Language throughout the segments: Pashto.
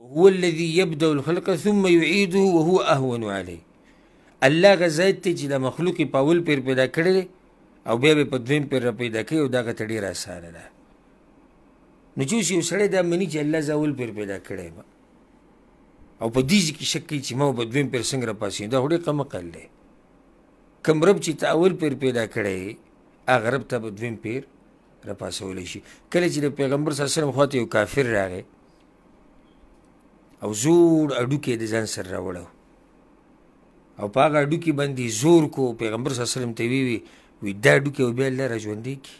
هو الذي يبدأ الخلق ثم يعيده وهو أهون عليه الله غزایت ته چې د مخلوق په اول پیر پیدا کړي او بیا په دویم پیر پیدا کوي او دا غته ډیره اسانه ده نو چې یو سړی دا مني چې الله زول پیر پیدا کړي او په دې کې شک کوي چې ما په دویم پیر څنګه راپاسې دا هډه کم کړل دي کوم رب چې ته اول پیر پیدا کړي هغه رب ته په دویم پیر راپاسول شي کله چې پیغمبر صلی الله علیه وسلم خواته یو کافر راغی او زور اډوکې د ځان سره راوړو او پاګه اډوکې باندې زور کو پیغمبر صلی الله علیه وسلم ته وی وی دا اډوکې او بل لار ژوندې کی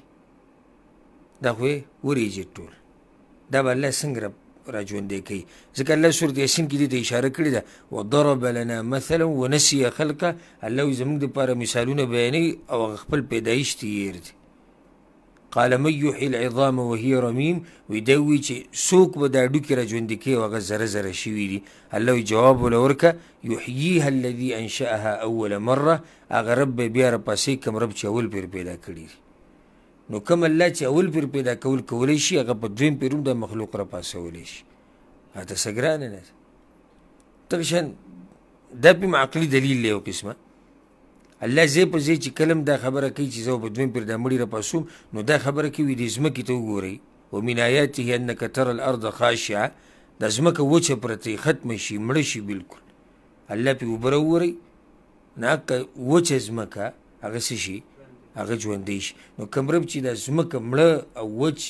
دا خو وریږي ټول دا بل څنګه را ژوندې کوي ځکه الله سورۃ یاسین کې دې اشاره کړې ده وضرب لنا مثلا ونسي خلقه الله زموږ د لپاره مثالونه بیانوي او خپل پیدایش تیر دي قال مې یحیی العظام وهي رمیم وی دوی چې څوک به دا ډوکی را ژوند کوي هغه زره زره شوي دي الله جواب ولورکه یحییها الذي انشأها اول مره هغه رب بیا را پسې کوم رب چې اول پیر پیدا کړی نو کوم الله چې اول پیر پیدا کول کولی شي هغه په دویم پیروم د مخلوق را پاسولی شي هدا سګران نه ترشن دا په عقلي دلیل له قسمه الله زه په زه چې کلم دا خبره کوي چې زه په دویم پر د مړي را پاسوم نو دا خبره کوي د ځمکې ته وګورئ ومن آیاته انک تر الارض خاشعه د ځمکه وچه پرته ختم شي مړ شي بالکل الله په وبره ووري ناکه وچه ځمکه هغه شي هغه ژوندی شي نو کمرب چې د ځمکه مړه او وچ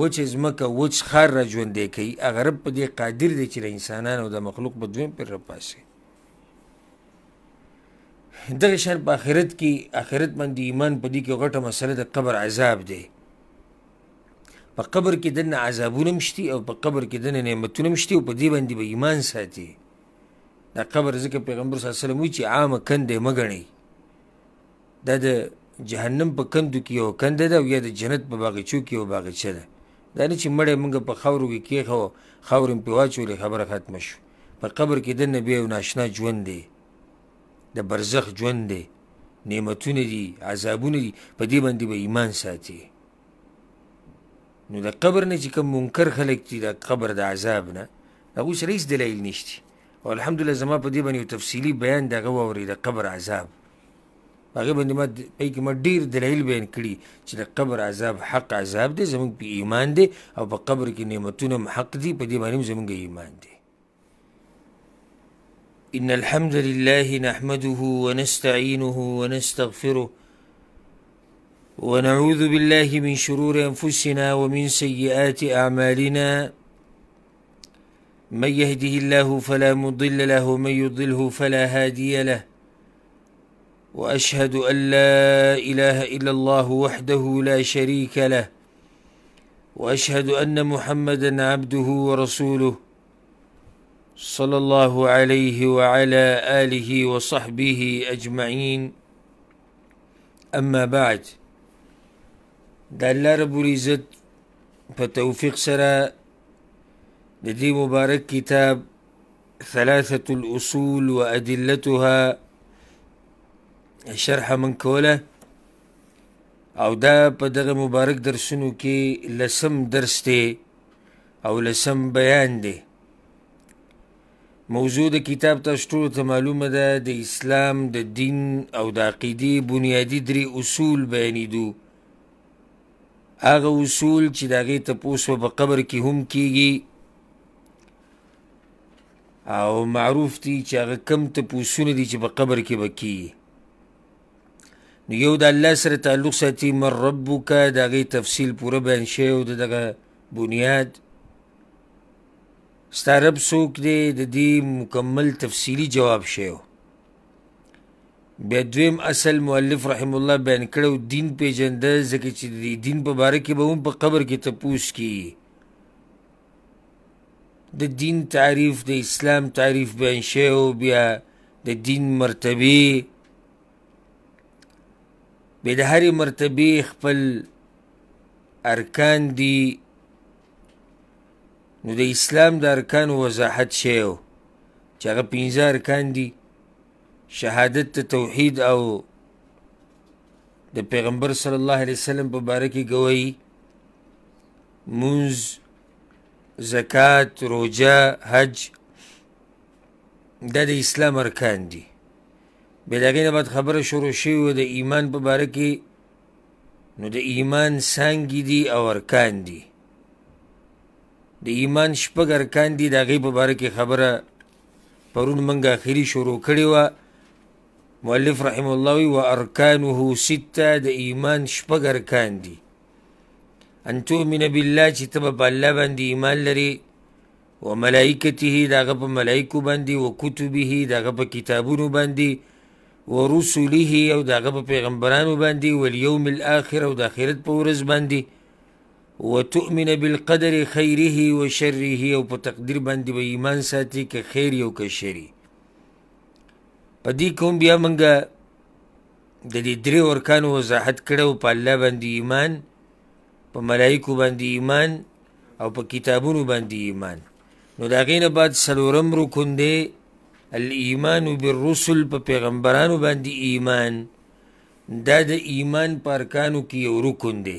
وچ ځمکه وچ خار را ژوندی کوي هغه رب په دې قادر دی چې انسانانو د مخلوق په دویم پر را پاسي دغه شان په آخرت کې آخرت باندې ایمان پدې کې غټه مسله د قبر عذاب دی په قبر کې دنه عذابونه مشتي او په قبر کې دنه نعمتونه مشتي او په دې باندې به ایمان ساتي دا قبر ځکه پیغمبر صلی الله علیه وسلم چې عام کندې مګنی دا د جهنم په کندو کې یو کند ده او یا د جنت په باغچو کې یو باغچه ده دا نه چې مړې موږ په خاورو کې کېښو خاورې په واچولې خبره ختمه شو په قبر کې دنه بیا یو ناشنا ژوند دی د برزخ ژوند دی نعمتونه دي عذابونه دي په دې باندې به ایمان ساتي نو د قبر نه چې کوم منکر خلک دي د قبر د عذاب نه هغوی سره هیڅ دلیل نشته او الحمدلله زما په دې باندې یو تفصیلي بیان د هغه واورئ د قبر عذاب په هغې باندې ما پای کې ما ډېر دلیل بیان کړي چې د قبر عذاب حق عذاب دی زموږ په ایمان دی او په قبر کې نعمتونه هم حق دي په دې باندې هم زموږ ایمان دی إن الحمد لله نحمده ونستعينه ونستغفره ونعوذ بالله من شرور أنفسنا ومن سيئات أعمالنا من يهده الله فلا مضل له ومن يضله فلا هادي له وأشهد أن لا إله إلا الله وحده لا شريك له وأشهد أن محمدا عبده ورسوله صلى الله عليه وعلى آله وصحبه أجمعين أما بعد د الله رب العزت په توفیق سره د دې مبارک کتاب ثلاثة الأصول وأدلتها شرح من کوله او دا په دغه مبارک درسونو کې لسم درس دی او لسم بیان دی موضوع د کتاب تاسو ته معلومه ده د اسلام د دین او د عقیدې بنیادی درې اصول بیانېدو هغه اصول چې د هغې تپوس په قبر کې هم کیږي او معروف دي چې هغه کم تپوسونه دي چې په قبر کې به کیږي نو یو د الله سره تعلق ساتي من ربکه د هغې تفصیل پوره بیان شوی او د دغه بنیاد ستارب څوک دی د دې مکمل تفصیلی جواب شیو بیا دویم اصل مؤلف رحم الله بیان کړو دین پیجند ځکه چې د دین په باره کې به هم په قبر کې تپوس کی د دین تعریف د اسلام تعریف بیان شیو بیا د دین مرتبه به د هرې مرتبه خپل ارکان دی نو د اسلام د ارکان وضاحت شیو چې هغه پنځه ارکان دي شهادت ته توحید او د پیغمبر صلی الله علیه وسلم په باره کې گوئی منز زکات روجا حج دا د اسلام ارکان دي بلغه نه بعد خبره شروع شوه د ایمان په باره کې نو د ایمان څنګه دي او ارکان دي د ایمان شپږ ارکان دي د هغې په باره کې خبره پرون موږ اخري شروع کړې وه مؤلف رحم الله وی و ارکانه سته د ایمان شپږ ارکان دي ان تؤمن بالله چې ته به په الله باندې ایمان لري و ملائکته د هغه په ملایکو باندې و کتبه د هغه په کتابونو باندې و رسله او د هغه په پیغمبرانو باندې والیوم الاخر او د آخرت په ورځ باندې وتؤمن بالقدر خیره و شره او په تقدیر باندې به ایمان ساتي که خیر یو که شری په دې کوم بیا مونږه د دې درې ورکانو وضاحت کړو په الله باندې ایمان په ملایکو باندې ایمان او په کتابونو باندې ایمان نو دا غینه بعد سلورم رکن دی الایمان بالرسل په پیغمبرانو باندې ایمان دا د ایمان پارکانو کې یو رکن دی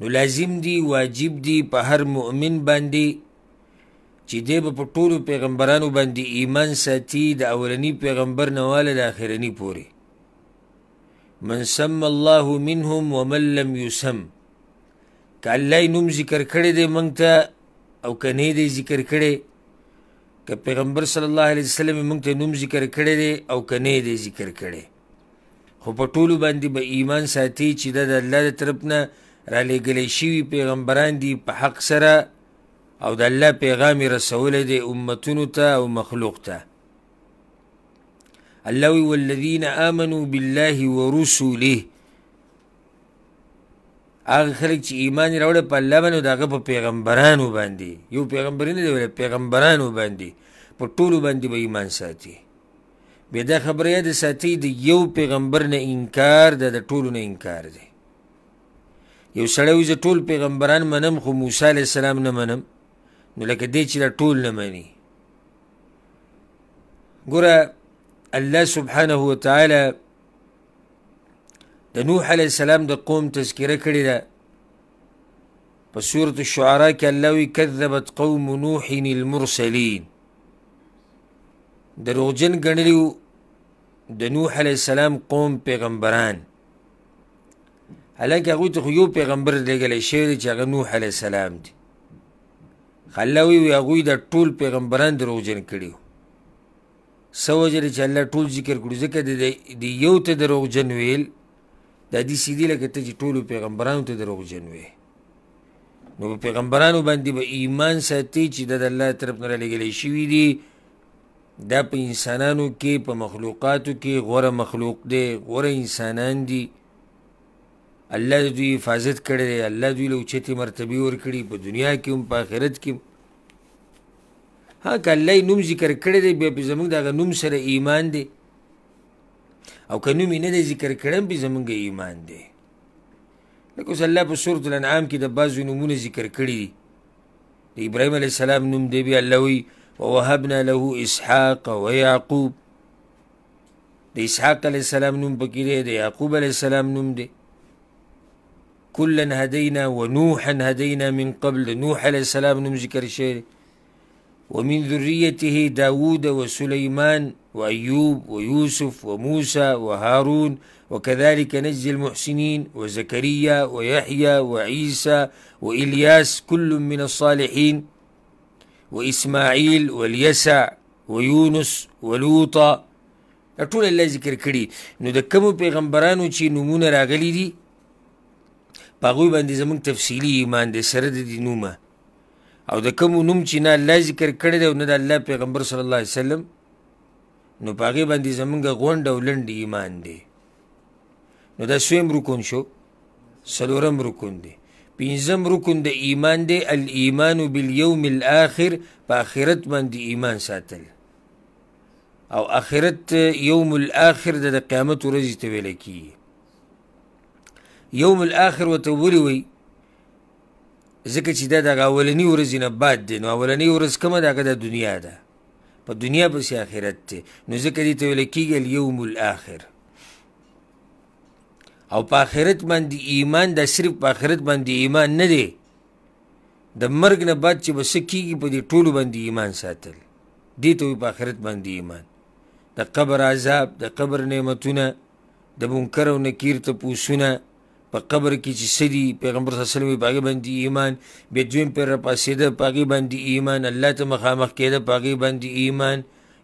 نو لازم دی واجب دی په هر مؤمن باندې چې دی په ټولو پیغمبرانو باندې ایمان ساتي د اولنی پیغمبر نواله د اخرنی پورې من سم الله منهم ومن لم يسم که الله نوم ذکر کړی دی مونږ ته او که نه دی ذکر کړی که پیغمبر صلی الله علیه وسلم موږ ته نوم ذکر کړی دی او کنه دی ذکر کړی خو په ټولو باندې به با ایمان ساتي چې د الله ترپنه را لګلې شوی پیغمبران دي په حق سره او د الله پیغام رسول دي امتونو ته او مخلوق ته الله والذین آمنوا بالله ورسوله هغه خلک چې ایمان راوړ په الله باندې دغه په پیغمبرانو باندې یو پیغمبرینه دی پیغمبرانو باندې په ټولو باندې به ایمان ساتي بیا دا خبره یې د ساتي د یو پیغمبر نه انکار د ټولو نه انکار دی یو سړی وي زه ټول پیغمبران منم خو موسی علیه السلام نه منم نو لکه دی چې دا ټول نه مني ګوره الله سبحانه وتعالی د نوح علیه السلام د قوم تذکره کړې ده په سورة الشعراء کې الله وی کذبت قوم نوح المرسلین دروغجن ګڼلي د نوح علیه السلام قوم پیغمبران هلکه هغوی ته خو یو پیغمبر لېږلی شوی دی چې هغه نوح علیه السلام دی خو الله وایي هغوی دا ټول پیغمبران دروغجن کړي وو څه وجه دی چې الله ټول ذکر کړو ځکه د یو ته دروغجن ویل دا داسې دي لکه ته چې ټولو پیغمبرانو ته دروغجن وې نو په پیغمبرانو باندې به ایمان ساتي چې دا د الله طرف نه رالیږلی شوي دي دا په انسانانو کې په مخلوقاتو کې غوره مخلوق دی غوره انسانان دي الله دې دوی حفاظت کړی دی الله دوی له اوچتې مرتبې ورکړي په دنیا کې هم په آخرت کې هم ها که الله یې نوم ذکر کړی دی بیا پې زموږ د هغه نوم سره ایمان دی او که نوم یې نه دی ذکر کړی هم پې زموږ ایمان دی لکه اوس الله په سورة الانعام کې د بعضو نومونه ذکر کړي دي د ابراهیم علیه السلام نوم دی بیا الله وایي ووهبنا له اسحاق ویعقوب د اسحاق علیه السلام نوم پکې دی د یعقوب علیه السلام نوم دی كلا هدينا ونوحا هدينا من قبل نوح عليه السلام نمزكر شيء ومن ذريته داود وسليمان وأيوب ويوسف وموسى وهارون وكذلك نجزي المحسنين وزكريا ويحيى وعيسى وإلياس كل من الصالحين وإسماعيل واليسع ويونس ولوطا أقول الله ذكر كري نو د کوم پیغمبرانو راغلي دي پاغوی باندې زمونږ تفصیلی ایمان دی سره د دینومه او د کوم نوم چې نه الله ذکر کړی دی او نه د الله پیغمبر صلی الله علیه وسلم نو پاغې باندې زمونږ غونډ او لنډ ایمان دی نو دا سویم رکن شو سلورم رکن دی پنځم رکن د ایمان دی الایمان بالیوم الاخر په آخرت باندې ایمان ساتل او آخرت یوم الاخر د قیامت ورځ ته ویل کیږي یوم الاخر وته وری وي ځکه چې دا د اولنی ورځې نه بعد دی نو اولنی ورځ کومه ده هغه د دنیا ده په دنیا پسې آخرت دی نو ځکه دې ته ویل کېږي یوم الاخر او په آخرت باندې ایمان دا صرف په آخرت باندې ایمان نه دی د مرګ نه بعد چې به څه کېږي په دې ټولو باندې ایمان ساتل دې ته وي په آخرت باندې ایمان د قبر عذاب د قبر نعمتونه د منکر او نکیر ته پوسونه په قبر کې چې سړي پیغمبر صلی الله علیه وسلم پاګې باندې ایمان به دویم پر پاسېده پاګې باندې ایمان الله ته مخامخ کېده پاګې باندې ایمان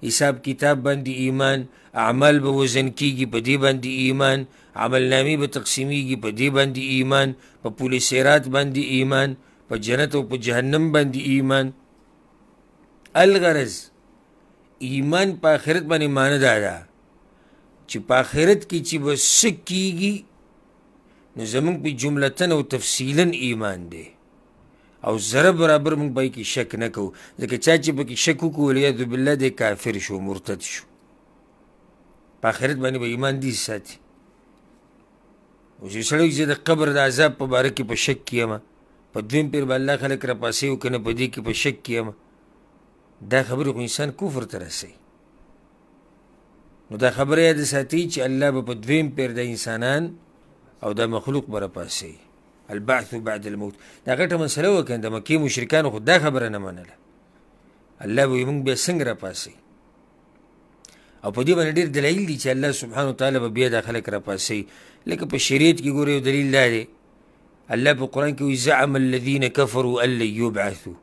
حساب کتاب باندې ایمان اعمال به وزن کیږي په دې باندې ایمان عمل نامي به تقسیمیږي په دې باندې ایمان په پولیس سیرات باندې ایمان په جنت او په جهنم باندې ایمان الغرض ایمان په آخرت باندې معنی دا ده چې په آخرت کې چې به څه کیږي نو زمونږ به جملتن او تفصیلا ایمان دی او زره برابر موږ به کې شک نه کوو ځکه چا چې به کې شک وکړو ولیعذ بالله دی کافر شو مرتد شو په آخرت باندې به با ایمان دي ساتي اوس یو سړی چې د قبر د عذاب په باره کې په شک کې یم په دویم پیر به الله خلک را پاسې وکړنه په دې کې په شک کې یم دا خبرې خو انسان کفر ته رسوي نو دا خبره یاد ساتي چې الله به په دویم پیر د انسانان او دا مخلوق بر پاسي البعث بعد الموت دا غټه مسله وکند مکی مشرکان خو دا خبره نه منله الله به موږ به څنګه را پاسي او په دې باندې ډېر دلایل دي چې الله سبحانه وتعالى به بیا دا خلک را پاسي لکه په شریعت کې ګوره یو دلیل دا دی الله په قران کې وی زعم الذين كفروا ان لن يبعثوا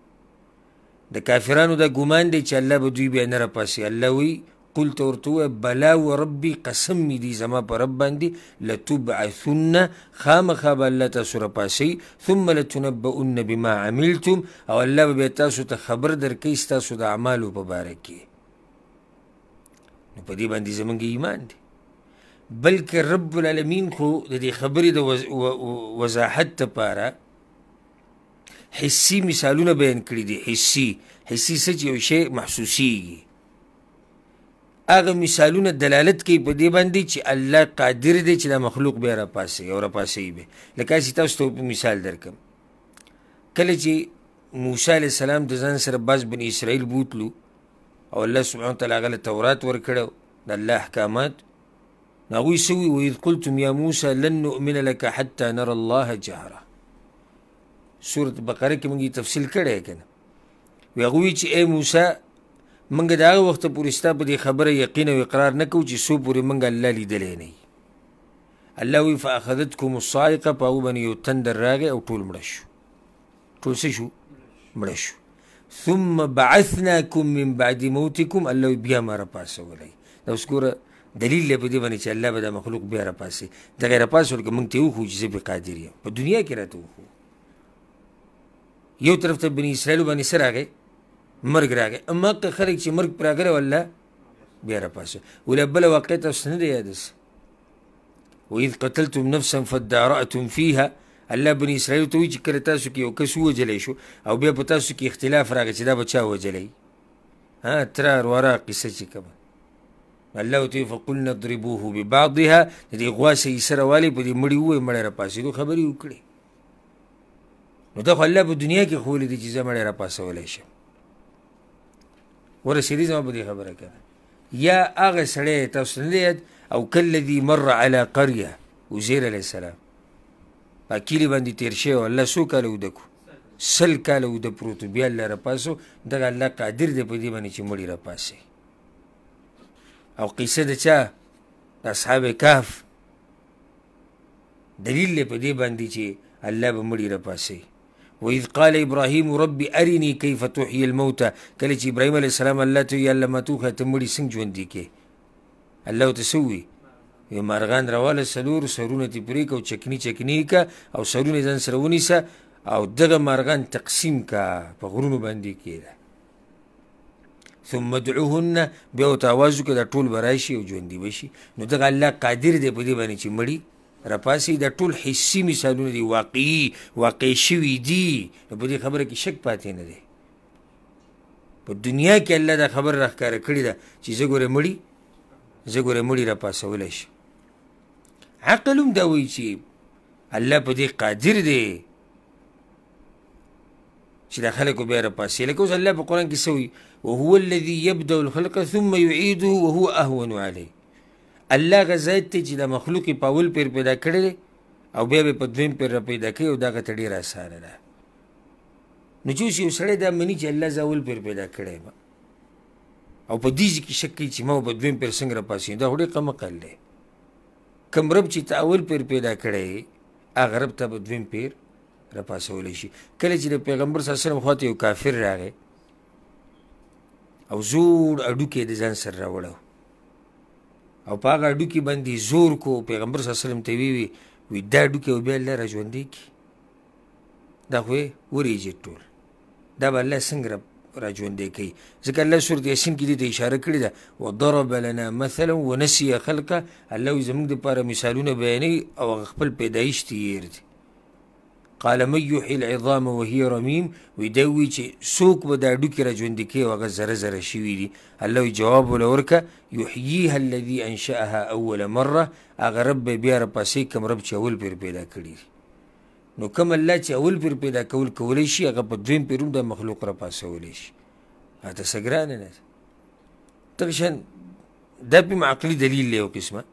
د کافرانو دا ګمان دی چې الله به دوی بیا نه را پاسي الله وی قلت ورته بلا وربي قسم می دی زما پر رب باندې لتبعثن خامخا به الله تاسو راپاسئ ثم لتنبؤن بما عملتم او الله به تاسو ته خبر درکوي ستاسو د اعمالو په باره کې نو په دې باندې زموږ ایمان دی بلکې رب العالمین خو د دې خبرې د وضاحت لپاره حسی مثالونه بیان کړي دي حسی حسی څه چې یو شی محسوسیږي هغه مثالونه دلالت کوي په دې باندې چې الله قادر دی چې د مخلوق به را پاسي او را پاسي به لکه چې تاسو ته مثال درکم کله چې موسی علی السلام د ځان سره باز بن اسرائیل بوتلو او الله سبحانه وتعالى غل تورات ورکړو د الله احکامات ناوی سوي وإذ قلتم يا موسى لن نؤمن لك حتى نرى الله جهرا سورة بقره کې موږ تفصیل کړی کنه وی هغه چې اے موسی منګه دا وخت پورې ستا په دې خبره یقین او اقرار نکو چې سو پورې منګه الله لیدلې نه الله وی فاخذتكم الصاعقه پاو بن یو تندر راغې او ټول مړ شو ټول شو مړ شو ثم بعثناكم من بعد موتكم الله بیا ما را پاسولای دا اوس ګوره دلیل له بده باندې چې الله به د مخلوق بیا را پاسي د غیر پاسول کې مونږ ته وخو چې زه به قادر یم په دنیا کې راته وخو یو طرف ته بنی اسرائیل باندې سره راغی مرګ راغی مکه خلک چې مرګ پراګره ولا بیا را پاسه ولا بل واقع تاسو نه دی یادس وإذ قتلتم نفسا فادارأتم فيها الله بني اسرائیل ته وی چې کله تاسو کې یو کس ووجلی شو او بیا په تاسو کې اختلاف راغی چې دا به چا ووجلی ها ترار ورا قصه چې کومه الله ورته فقلنا اضربوه ببعضها د دې غواسه یې سره والې په دې مړې ووی مړې راپاڅېدو خبرې وکړې نو دا خو الله په دنیا کې ښوولې دي چې زه مړې راپاڅولی شم ورسېدې زما په دې خبره کړه یا هغه سړی تاسو نه او کلذي مر على قريه وزير عليه السلام په کلی باندې تیر شوی الله څو کاله ودکو سل کاله ود پروتو بیا الله را پاسو دغه الله قادر دی په دې باندې چې مړی را پاسي او قصه د چا اصحاب کهف دلیل په دې باندې چې الله به مړی را پاسي وإذ قال إبراهيم ربي أرني كيف تحيي الموتى کله چې إبراهيم عليه السلام الله ته یا الله متوخه ته مړي څنګه ژوندي کې الله تسوي یو مرغان رواله سلور سرونه تی پرې کو چکنی چکنی کا او سرونه ځان سره ونیسه او دغه مرغان تقسیم کا په غرونو باندې کېده ثم ادعوهن بیا او تاوازو کې دا ټول برایشي او ژوندي بشي نو دغه الله قادر دی په دې باندې چې مړي راپاسي د ټول حسي مثالونه دي واقعي واقع شوي دي په دې خبره کې شک پاتې نه دی په دنیا کې الله دا خبر راخاره کړی دا چې زه ګوره مړی زه ګوره مړی راپاسولی شم عقل هم دا وایي چې الله په دې قادر دی چې دا خلکو بیا راپاسي لکه اوس الله په قرآن کې څه وایي وهو الذي يبدأ الخلق ثم يعيده وهو أهون عليه الله غزایت ته چې د مخلوق په اول پیر پیدا کړي او بیا په دویم پیر پیدا کوي او دا غته ډیر اسانه ده نو چې یو سړی دا مني چې الله زول پیر پیدا کړي او په دې کې شک کوي چې ما په دویم پیر څنګه راپاسې دا وړي قمه کړل کم رب چې تاول پیر پیدا کړي هغه رب ته په دویم پیر راپاسول شي کله چې د پیغمبر صلی الله علیه وسلم خواته یو کافر راغی او زوړ اډو کې د ځان سره راوړو او په هغه ډوکی باندې زور کو پیغمبر صلی الله علیه وسلم ته وی وی وی دا ډوکی او بیا لره ژوندې کی دا خو وریږي ټول دا بل څنګه را ژوندې کوي ځکه الله سورۃ یاسین کې د اشاره کړې ده وضرب لنا مثلا ونسي خلقه الله زموږ د لپاره مثالونه بیانوي او خپل پیدایش تیر دي قال مې یحیی العظام وهي رمیم وی دوی چې څوک به دا ډوکی را ژوند کوي هغه زره زره شوي دي الله جواب ولورکه یحییها الذي انشأها اول مره هغه رب بیا را پسې کوم رب چې اول پیر پیدا کړي نو کوم الله چې اول پیر پیدا کول کولی شي هغه په دویم پیروم د مخلوق را پاسولی شي هته سګران نه ترشن دا په عقلي دلیل له قسمه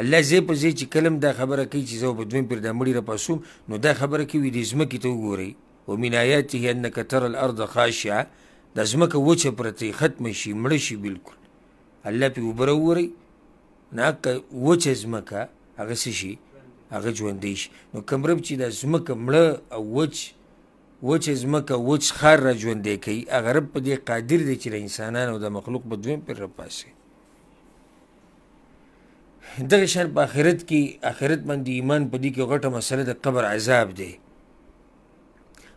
الله زی په زی چې کلم دا خبره کوي چې زه په دویم پر د مړي را پاسوم نو دا خبره کوي د ځمکې ته وګورئ ومن آیاته انک تر الارض خاشعه د ځمکه وچه پرتې ختم شي مړه شي بالکل الله پې اوبه راوورئ ناکه وچه ځمکه هغه څه شي هغه ژوندی شي نو کمرب چې د ځمکه مړه او وچ وچ ځمکه وچ خار را ژوندی کوي هغه رب په دې قادر دی چې له انسانانو د مخلوق په دویم پر را پاسي دغه شان په آخرت کې آخرت باندې ایمان پدې کې غټه مسله د قبر عذاب دی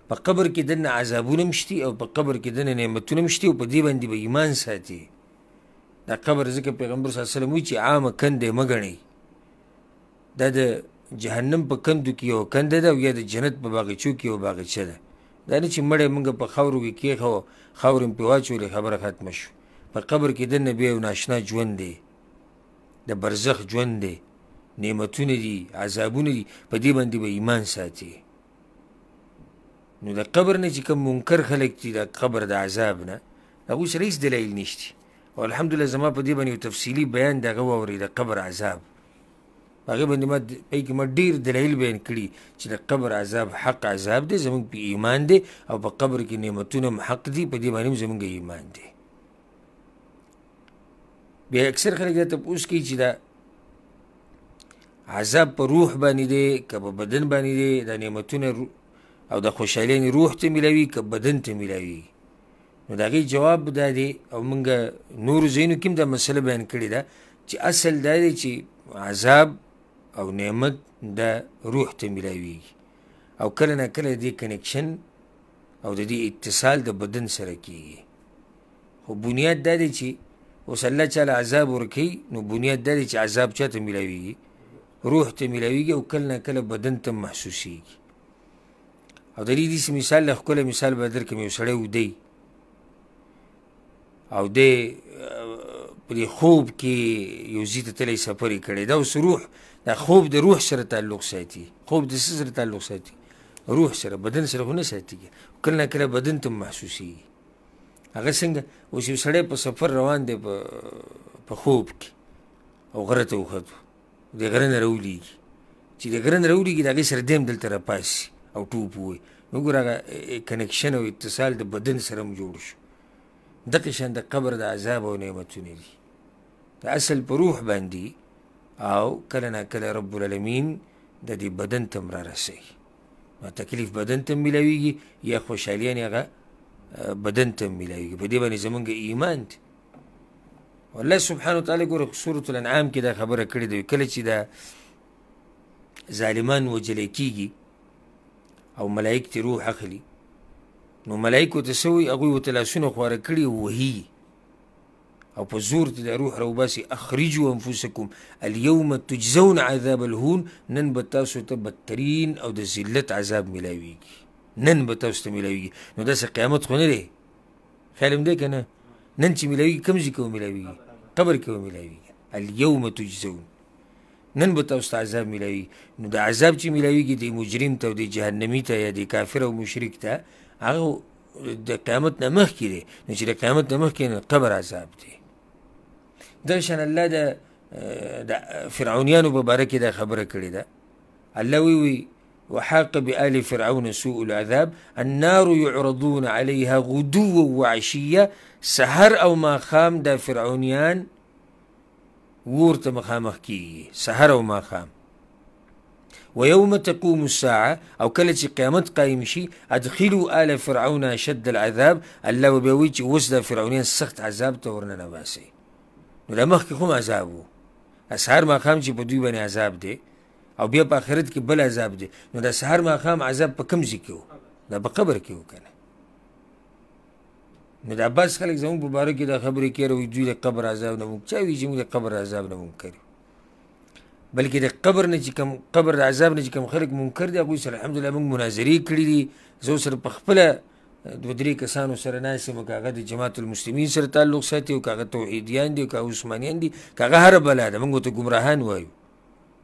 په قبر کې دنه عذابونه مشتي او په قبر کې دنه نعمتونه مشتي او په دې باندې به ایمان ساتي دا قبر ځکه پیغمبر صلی الله علیه وسلم چې عام کندې مګنی دا د جهنم په کندو کې یو کند ده او یا د جنت په باغچو کې یو باغچه ده دا نه چې مړې موږ په خاورو کې کېښو خاورې په واچولې خبره ختم شو په قبر کې د نبی او ناشنا ژوند دی د برزخ ژوند دی نعمتونه دي عذابونه دي په دې باندې به ایمان ساتي نو د قبر نه چې کوم منکر خلک دي د قبر د عذاب نه هغوی سره هیڅ دلیل نشته او الحمدلله زما په دې باندې یو تفصیلي بیان دغه واورې د قبر عذاب هغه باندې ما پای کې ما ډیر دلیل بیان کړي چې د قبر عذاب حق عذاب دی زموږ په ایمان دی او په قبر کې نعمتونه حق دي په دې باندې زموږ ایمان دی بیا اکثر خلک دا تپوس کوي چې دا عذاب په روح باندې دی که په بدن باندې دی دا نعمتونه او د خوشحالۍ روح ته میلاوي که بدن ته میلاوي نو د هغې جواب دا دی او موږ نورو ځایونو کې هم دا مسله بیان کړې ده چې اصل دا دی چې عذاب او نعمت د روح ته میلاوي او کله نه کله دې کنکشن او د دې اتصال د بدن سره کیږي خو بنیاد دا دی چې اوس الله چاله عذاب ورکوي نو بنیاد دا دی چې عذاب چا ته میلاویږي روح ته میلاویږي او کله نه کله بدن ته محسوسیږي او د دې داسې مثال له ښکلی مثال به درکړم یو سړی ودی او دی پرې خوب کې یو ځي ته تللی سفر یې کړی دا اوس روح دا خوب د روح سره تعلق ساتي خوب د څه سره تعلق ساتي روح سره بدن سره خو نه ساتي کله نه کله بدن ته محسوسیږي هغه څنګه اوس یو سړی په سفر روان دی په خوب کې او غره ته وخته د غره نه راولیږي چې د غره نه راولیږي د هغې سره دیم دلته راپاسي او ټوپ ووایي نو ګوره هغه کنکشن او اتصال د بدن سره هم جوړ شو دغه شان د قبر د عذاب او نعمتونه دي د اصل په روح باندې او کله نه کله رب العالمین د دې بدن تم را رسي ما تکلیف بدن تم ملويږي یا خوشحالیان هغه بدن ته ملاویږي په دې باندې زمونږ ایمان دی والله سبحانه وتعالى ګوره سورة الانعام کې دا خبره کړې ده کله چې دا ظالمان وجلی کیږي او ملائک تی روح اخلي نو ملائکو ته څه وایي هغوی ورته لاسونه خواره کړي وهي او په زور د روح رو باسي اخرجوا انفسكم اليوم تجزون عذاب الهون نن به تاسو ته بدترین او د ذلت عذاب ملاویږي نن به تاسو ته ملاویږي نو داسې قیامت خو نه دی خیال هم دی که نه نن چې ملاویږي کوم ځای کې وملاویږي قبر کې وملاویږي الیوم تجزون نن به تاسو ته عذاب ملاویږي نو د عذاب چې ملاویږي د مجرم ته او د جهنمي ته یا د کافر او مشرک ته هغه د قیامت نه مخکې دی نو چې د قیامت نه مخکې قبر عذاب دی دغشان الله د د فرعونیانو په باره کې دا خبره کړې ده الله وی وی وحاق بآل فرعون سوء العذاب النار يعرضون عليها غدوا وعشية سحر او ماخام دا فرعونیان ور ته مخامخ کیږي سحر او ماخام ويوم تقوم الساعة أو كلتي قيامت قائم شي أدخلوا آل فرعون شد العذاب ألا وبيويج وسد فرعونين سخت عذاب تورنا نباسي نو دا مخکې کوم عذاب و اسهار ماښام چې په دوی باندې عذاب دی او بیا په آخرت کې بل عذاب دی نو د سحر ماښام عذاب په کم ځای کې و دا په قبر کې و کنه نو د عباس خلک زموږ په باره کې دا خبرې کوي دوی د قبر عذاب نه مونږ چا وی چې موږ د قبر عذاب نه مونږ کړي بلکې د قبر نه چې کوم قبر د عذاب نه چې کوم خلک منکر دي هغوی سره الحمدلله موږ مناظرې کړي دي زه سره په خپله دوه درې کسانو سره ناست یم که هغه د جماعت المسلمین سره تعلق ساتي او که هغه توحیدیان دي او که عثمانیان دي که هغه هره بلا ده موږ ورته ګمراهان وایو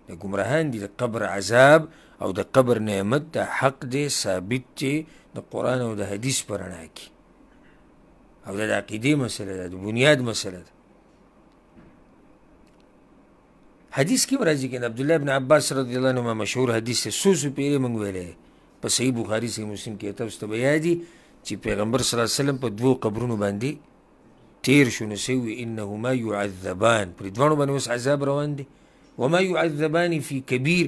د گمراهان دي د قبر عذاب او د قبر نعمت د حق دی ثابت دی د قران او د حدیث پر رڼا کې او د عقیده مسله ده د بنیاد مسله ده حدیث کې راځي کې عبد الله بن عباس رضی الله عنهما مشهور حدیث سوسو پیری مونږ ویلې په صحیح بخاری صحیح مسلم کې تاسو ته بیا دي چې پیغمبر صلی الله علیه وسلم په دوو قبرونو باندې تیر شو نسوي انهما يعذبان پر دوانو باندې اوس عذاب روان دي وما يعذبان فی کبیر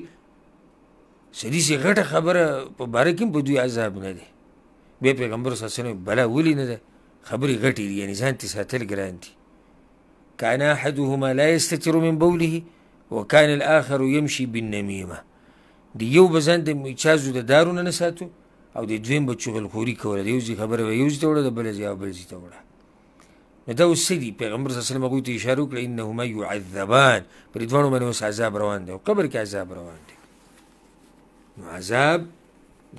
سړي سي غټه خبره په باره کې په دوی عذاب نه دی بیا پیغمبر صلی الله علیه وسلم بلا ولي نه ده خبرې غټې دي یعنی ځان ته ساتل ګران دي كان احدهما لا يستتر من بوله وكان الاخر يمشي بالنميمه دی یو بزن د چازو د دارونه نه ساتو او د دویم بچو غلخوري کوله دی یو خبره یو ځای ته وړه د بل ځای بل ځای ته وړه نو دا اوس دي پیغمبر صلی الله علیه وسلم هغوی ته اشاره وکړه انهما یعذبان پر دواړو باندې اوس عذاب روان دی او قبر کې عذاب روان دی نو عذاب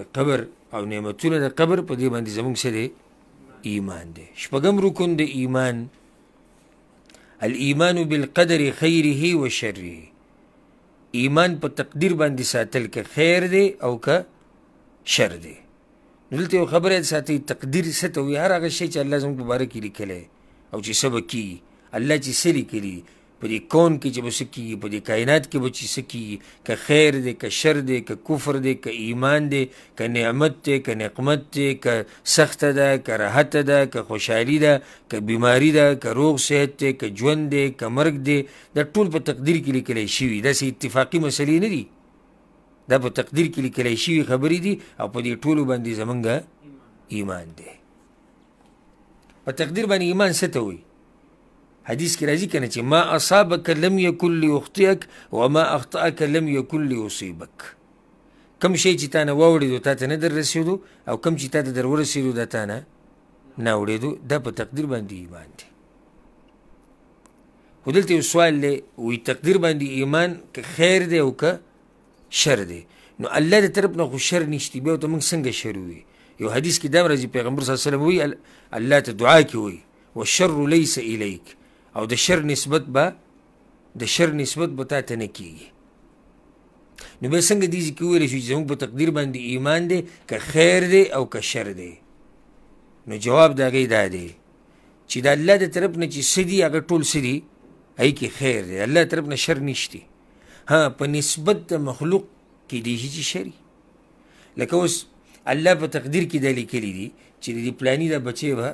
د قبر او نعمتونه د قبر په دې باندې زموږ سره ایمان دی شپږم رکن د ایمان الايمان بالقدر خيره و شره ایمان په تقدیر باندې ساتل کې خیر دی او که شر دی دلته خبره ساتي تقدیر څه ته وي هر هغه شی چې الله زموږ مبارک لیکلی او چې سبا کی الله چې سری کړي په دې کون کې چې بسکی په دې کائنات کې بچی سکی ک خیر دې ک شر دې ک کفر دې ک ایمان دې ک نعمت دې ک نقمت دې ک سخت ده ک راحت ده ک خوشحالي ده ک بیماری ده ک روغ صحت دې ک ژوند دې ک مرګ دې د ټول په تقدیر کې لیکل شوی دا سي اتفاقی مسلې نه دي دا په تقدیر کې لیکل شوی خبرې دي او په دې ټولو باندې زمونږ ایمان دی په تقدیر باندې ایمان څه وي حدیث کې راځي کنه چې ما اصابک لم یکن لیخطئک وما اخطأک لم یکن لیصیبک کم شی چې تا نه واوړېدو تا ته نه در رسېدو او کم چې تا ته در ورسېدو دا تا نه نه اوړېدو دا په تقدیر باندې ایمان دی خو دلته یو سوال دی وایي تقدیر باندې ایمان که خیر دی او که شر دی نو الله د طرف نه خو شر نشتی بیا ورته موږ څنګه شر وي یو حدیث کې دا راځي پیغمبر صلی الله علیه وسلم وی الله ته دعا کوي والشر ليس اليك او د شر نسبت به د شر نسبت به ته نه کیږي نو به څنګه دي چې ویل شي زموږ په تقدیر باندې ایمان دی که خیر دی او که شر دی نو جواب دا غي دا دی چې د الله د طرف نه چې سدي هغه ټول سدي هي کې خیر دی الله طرف نه شر نشته ها په نسبت د مخلوق کې دی چې شری لکه اوس الله په تقدیر کې د لیکلي دي چې د پلاني د بچي به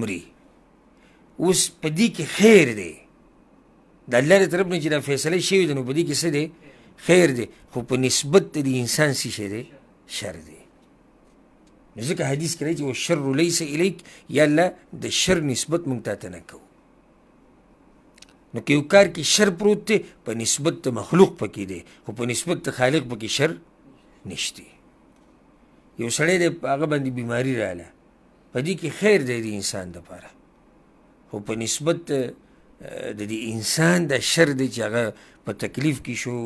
مري اوس په دې کې خیر دی د الله تر طرف نه چې دا فیصله شوی دی نو په دې کې څه دی خیر دی خو په نسبت د انسان سي شه دی شر دی نو ځکه حدیث کې راځي او شر ليس الیک یا الله د شر نسبت مونږ ته نه کوو نو کې یو کار کې شر پروت دی په نسبت د مخلوق پکې دی خو په نسبت د خالق پکې شر نشته یو سړی د هغه باندې بیماری رااله په دې کې خیر دی د انسان لپاره خو په نسبت د دې انسان د شر دی چې هغه په تکلیف کې شو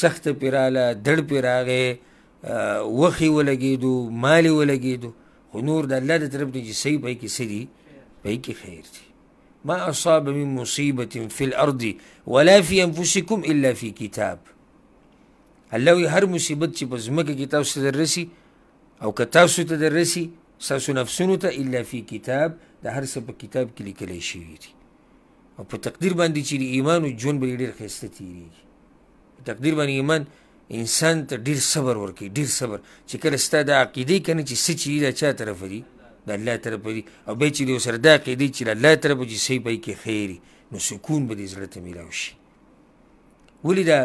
سخت پیراله دړ پیراغه وخی ولګیدو مالی ولګیدو خو نور د الله د طرف نه چې صحیح پای کې سری پای کې خیر دی ما أصاب من مصيبة في الأرض ولا في أنفسكم إلا في كتاب الله وی هر مصیبت چې په ځمکه کې تاسو ته رسی او که تاسو ته درسی تاسو نفسونو ته الا فی کتاب د هر څه په کتاب کې لیکل شوی دی او په تقدیر باندې چې ایمان او جون به ډیر خسته تیریږي په تقدیر باندې ایمان انسان ته ډیر صبر ورکي ډیر صبر چې کله ستا د عقیدې کنه چې څه چې دا چا طرف دی د الله طرف دی او به چې یو سره د عقیدې چې الله طرف چې صحیح پای کې خیری نو سکون به دې زړه ته میلاوي شي ولې دا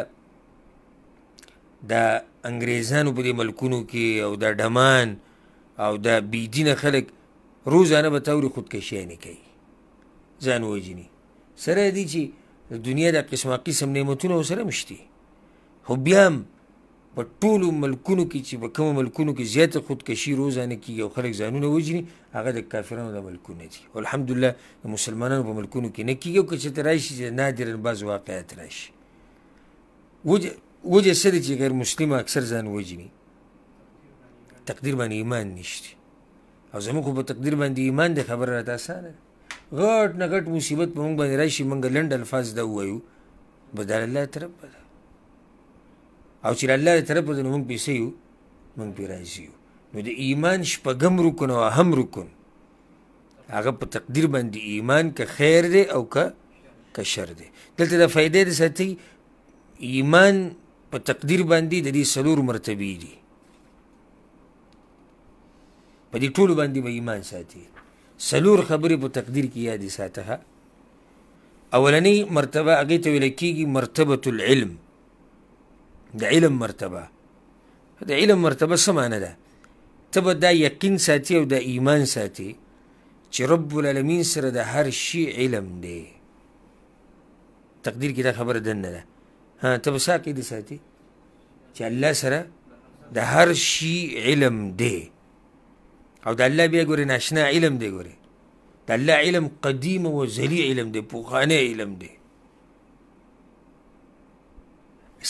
د انګریزانو په دې ملکونو کې او د ډمان او د بیدینه خلک روزانه به تورې خودکشیانې کوي ځان وژني سره دی چې د دنیا د قسمه قسم نعمتونه ورسره مشتي خو بیا هم په ټولو ملکونو کې چې په کومو ملکونو کې زیاته خودکشي روزانه کېږي او خلک ځانونه وژني هغه د کافرانو د ملکونه دي او الحمدلله د مسلمانانو په ملکونو کې نه کېږي او که چېرته راشي چې نادرا بعض واقعیت راشي وجه څه دی چې غیر مسلم اکثر ځان وجني تقدیر باندې ایمان نشته او زموږ په تقدیر باندې ایمان د خبره راته اسانه غټ نه غټ مصیبت په موږ باندې راشي موږ لند الفاظ دا وایو بدل الله طرف بدل او چې الله طرف ته موږ پیسې یو موږ پی راځي نو د ایمان شپږم رکن او اهم رکن هغه په تقدیر باندې ایمان که خیر دی او که که شر دی دلته د فائدې د ساتي ایمان په تقدیر باندې د دې سلور مرتبه دي په دې ټول باندې به ایمان ساتي سلور خبرې په تقدیر کې یاد ساتها اولنی مرتبه هغه ته ویل کیږي مرتبه العلم د علم مرتبه د علم مرتبه سمانه ده ته به دا یقین ساتي او د ایمان ساتي چې رب العالمین سره د هر شي علم دی تقدیر کې دا خبره دنه ده ته به ساکې دي ساتي چې الله سره د هر شي علم دی او د الله بیا ګوري ناشنا علم دی ګوري د الله علم قدیم او زلی علم دی پوخانه علم دی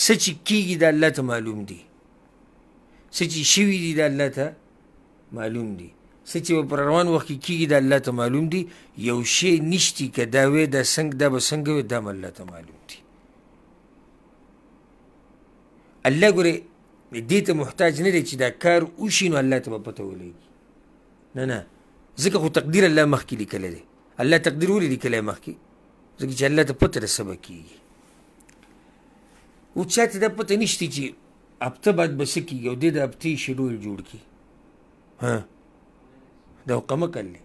سچ کیږي د الله ته معلوم دی سچ شوی دی د الله ته معلوم دی سچ په روان وخت کیږي د الله ته معلوم دی یو شی نشتی کدا وې د څنګه د بسنګ د الله ته معلوم الله ګوري دې ته محتاج نه دی چې دا کار وشي نو الله ته به پته ولګي نه نه ځکه خو تقدیر الله مخکې لیکلی دی الله تقدیر ولې لیکلی مخکې ځکه چې الله ته پته ده څه به کیږي او چا ته دا پته نشته چې هفته بعد به څه کیږي او دې د هفتې شیډول جوړ کړي ها دا حکمه کړلی